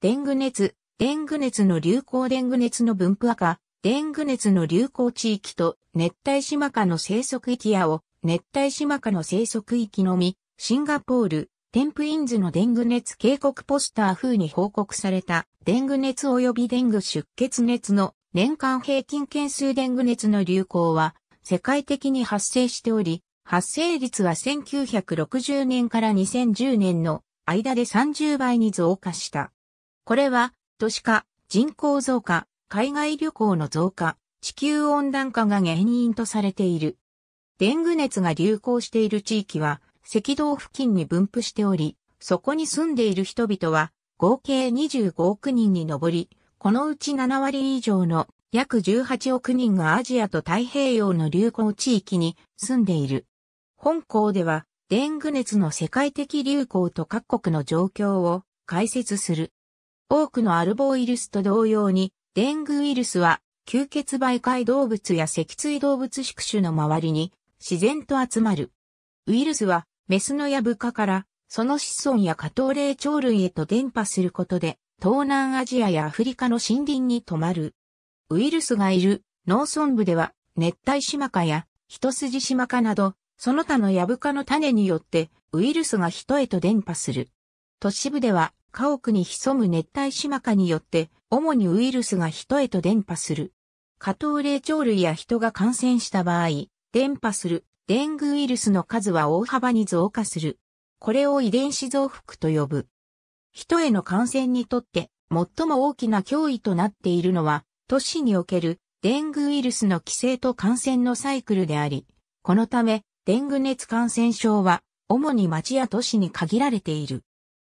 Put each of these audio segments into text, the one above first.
デング熱、デング熱の流行デング熱の分布赤、デング熱の流行地域と熱帯島下の生息域やを熱帯島下の生息域のみ、シンガポール、テンプインズのデング熱警告ポスター風に報告されたデング熱及びデング出血熱の年間平均件数デング熱の流行は世界的に発生しており、発生率は1960年から2010年の間で30倍に増加した。これは、都市化、人口増加、海外旅行の増加、地球温暖化が原因とされている。デング熱が流行している地域は、赤道付近に分布しており、そこに住んでいる人々は、合計25億人に上り、このうち7割以上の約18億人がアジアと太平洋の流行地域に住んでいる。本校では、デング熱の世界的流行と各国の状況を解説する。多くのアルボウイルスと同様に、デングウイルスは、吸血媒介動物や脊椎動物宿主の周りに、自然と集まる。ウイルスは、メスのヤブカから、その子孫や下等霊長類へと伝播することで、東南アジアやアフリカの森林に止まる。ウイルスがいる農村部では、熱帯島カや、一筋島カなど、その他のヤブカの種によって、ウイルスが人へと伝播する。都市部では、家屋に潜む熱帯シマカによって、主にウイルスが人へと伝播する。下等霊長類や人が感染した場合、伝播するデングウイルスの数は大幅に増加する。これを遺伝子増幅と呼ぶ。人への感染にとって最も大きな脅威となっているのは、都市におけるデングウイルスの規制と感染のサイクルであり、このため、デング熱感染症は、主に町や都市に限られている。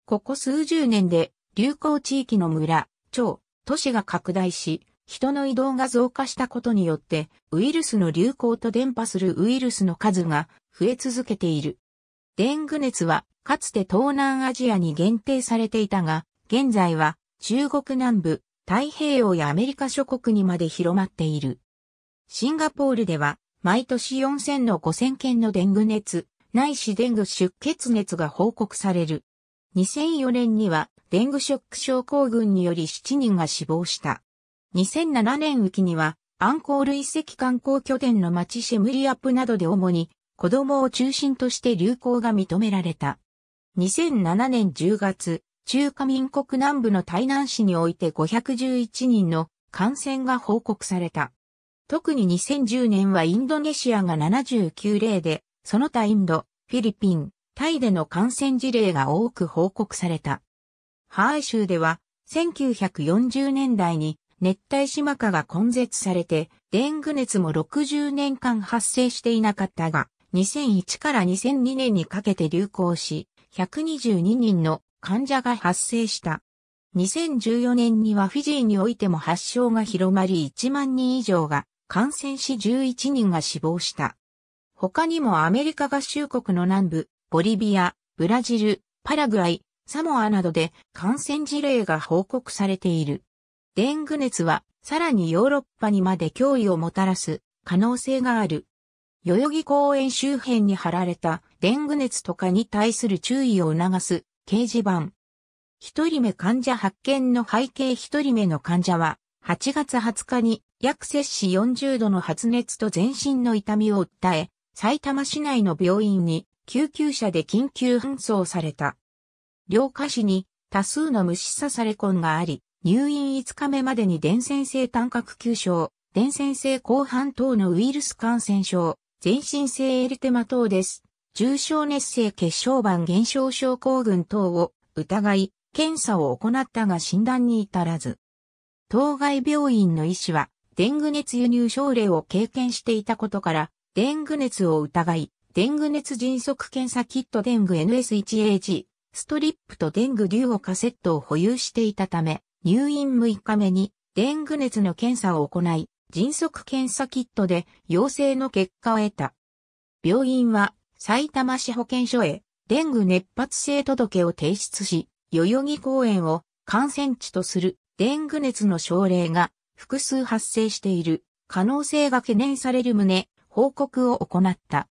ここ数十年で流行地域の村、町、都市が拡大し、人の移動が増加したことによって、ウイルスの流行と伝播するウイルスの数が増え続けている。デング熱は、かつて東南アジアに限定されていたが、現在は中国南部、太平洋やアメリカ諸国にまで広まっている。シンガポールでは、毎年4000の5000件のデング熱、ないしデング出血熱が報告される。2004年にはデングショック症候群により7人が死亡した。2007年期にはアンコール遺跡観光拠点の町シェムリアップなどで主に子供を中心として流行が認められた。2007年10月、中華民国南部の台南市において511人の感染が報告された。特に2010年はインドネシアが79例で、その他インド、フィリピン、タイでの感染事例が多く報告された。ハーイ州では、1940年代に熱帯島化が根絶されて、デング熱も60年間発生していなかったが、2001から2002年にかけて流行し、122人の患者が発生した。2014年にはフィジーにおいても発症が広まり1万人以上が感染し11人が死亡した。他にもアメリカ合衆国の南部、ボリビア、ブラジル、パラグアイ、サモアなどで感染事例が報告されている。デング熱はさらにヨーロッパにまで脅威をもたらす可能性がある。代々木公園周辺に貼られたデング熱とかに対する注意を促す掲示板。一人目患者発見の背景一人目の患者は8月20日に約摂氏40度の発熱と全身の痛みを訴え、埼玉市内の病院に救急車で緊急搬送された。両下肢に多数の虫刺され痕があり、入院5日目までに伝染性単核球症、伝染性後半等のウイルス感染症、全身性エルテマ等です。重症熱性血小板減少症候群等を疑い、検査を行ったが診断に至らず。当該病院の医師は、デング熱輸入症例を経験していたことから、デング熱を疑い、デング熱迅速検査キットデング NS1AG、ストリップとデングデュオカセットを保有していたため、入院6日目にデング熱の検査を行い、迅速検査キットで陽性の結果を得た。病院は埼玉市保健所へデング熱発生届を提出し、代々木公園を感染地とするデング熱の症例が複数発生している可能性が懸念される旨報告を行った。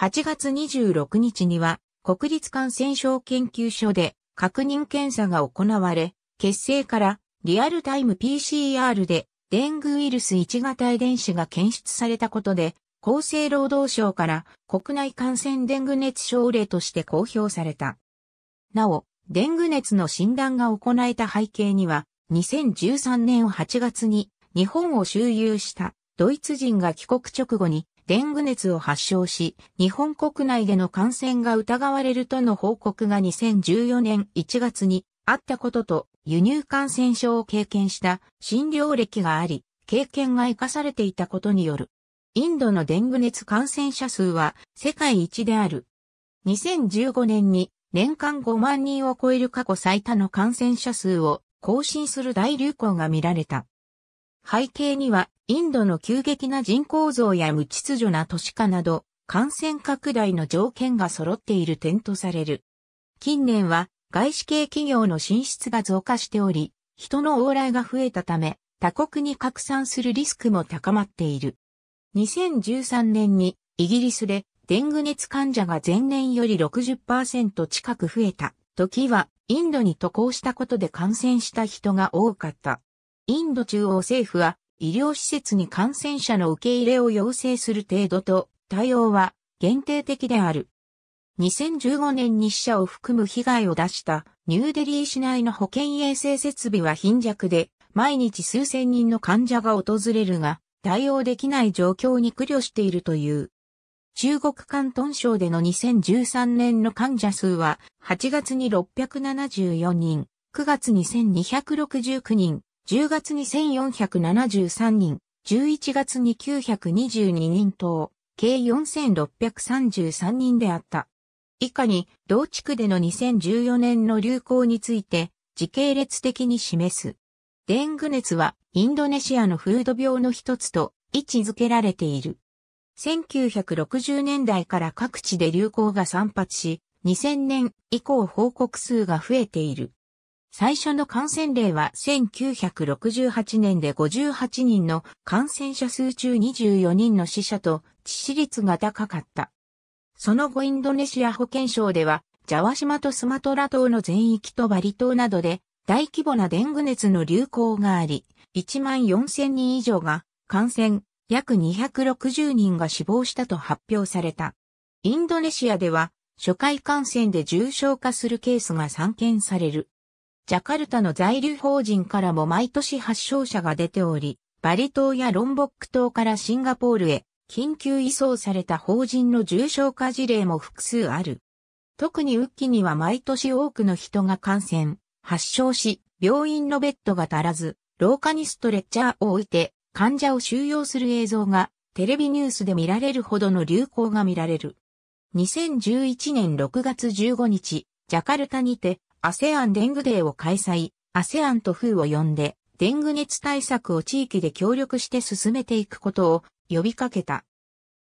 8月26日には国立感染症研究所で確認検査が行われ、血清からリアルタイム PCR でデングウイルス1型遺伝子が検出されたことで、厚生労働省から国内感染デング熱症例として公表された。なお、デング熱の診断が行えた背景には、2013年8月に日本を周遊したドイツ人が帰国直後にデング熱を発症し、日本国内での感染が疑われるとの報告が2014年1月にあったことと、輸入感染症を経験した診療歴があり、経験が活かされていたことによる。インドのデング熱感染者数は世界一である。2015年に年間5万人を超える過去最多の感染者数を更新する大流行が見られた。背景には、インドの急激な人口増や無秩序な都市化など、感染拡大の条件が揃っている点とされる。近年は、外資系企業の進出が増加しており、人の往来が増えたため、他国に拡散するリスクも高まっている。2013年にイギリスでデング熱患者が前年より60%近く増えた時はインドに渡航したことで感染した人が多かった。インド中央政府は医療施設に感染者の受け入れを要請する程度と対応は限定的である。2015年に死者を含む被害を出したニューデリー市内の保健衛生設備は貧弱で毎日数千人の患者が訪れるが対応できない状況に苦慮しているという。中国関東省での2013年の患者数は8月に674人、9月に1269人、10月に1473人、11月に922人等、計4633人であった。以下に、同地区での2014年の流行について、時系列的に示す。デング熱は、インドネシアの風土病の一つと位置づけられている。1960年代から各地で流行が散発し、2000年以降報告数が増えている。最初の感染例は1968年で58人の感染者数中24人の死者と致死率が高かった。その後インドネシア保健省では、ジャワ島とスマトラ島の全域とバリ島などで大規模なデング熱の流行があり、1万4000人以上が感染、約260人が死亡したと発表された。インドネシアでは初回感染で重症化するケースが散見される。ジャカルタの在留邦人からも毎年発症者が出ており、バリ島やロンボック島からシンガポールへ緊急移送された邦人の重症化事例も複数ある。特にウッキには毎年多くの人が感染、発症し、病院のベッドが足らず、廊下にストレッチャーを置いて患者を収容する映像がテレビニュースで見られるほどの流行が見られる。2011年6月15日、ジャカルタにて ASEAN デングデーを開催、ASEAN と風を呼んで、デング熱対策を地域で協力して進めていくことを呼びかけた。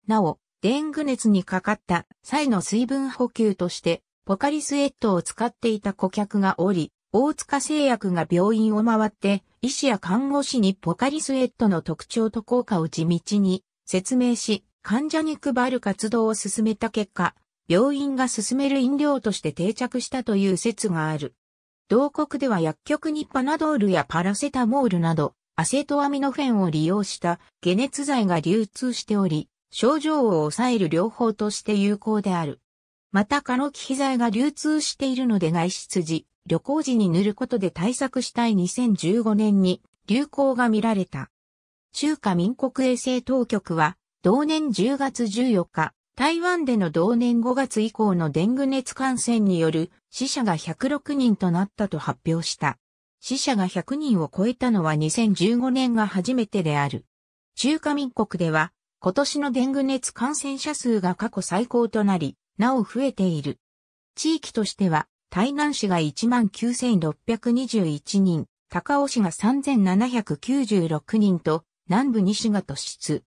なお、デング熱にかかった際の水分補給として、ポカリスエットを使っていた顧客がおり、大塚製薬が病院を回って、医師や看護師にポカリスエットの特徴と効果を地道に説明し、患者に配る活動を進めた結果、病院が進める飲料として定着したという説がある。同国では薬局にパナドールやパラセタモールなど、アセトアミノフェンを利用した解熱剤が流通しており、症状を抑える療法として有効である。またカロキヒ剤が流通しているので外出時、旅行時に塗ることで対策したい2015年に流行が見られた。中華民国衛生当局は同年10月14日、台湾での同年5月以降のデング熱感染による死者が106人となったと発表した。死者が100人を超えたのは2015年が初めてである。中華民国では今年のデング熱感染者数が過去最高となり、なお増えている。地域としては台南市が19,621人、高尾市が3,796人と南部2市が突出。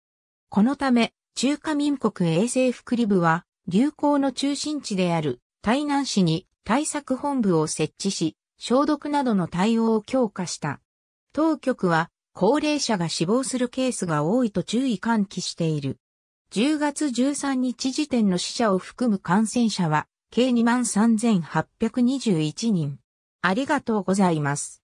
このため、中華民国衛生福利部は、流行の中心地である台南市に対策本部を設置し、消毒などの対応を強化した。当局は、高齢者が死亡するケースが多いと注意喚起している。10月13日時点の死者を含む感染者は、計23,821人。ありがとうございます。